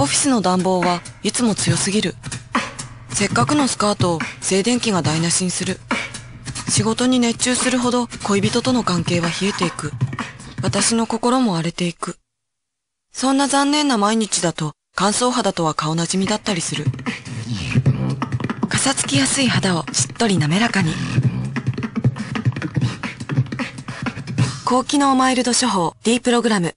オフィスの暖房はいつも強すぎるせっかくのスカートを静電気が台無しにする仕事に熱中するほど恋人との関係は冷えていく私の心も荒れていくそんな残念な毎日だと乾燥肌とは顔なじみだったりするかさつきやすい肌をしっとり滑らかに高機能マイルド処方 D プログラム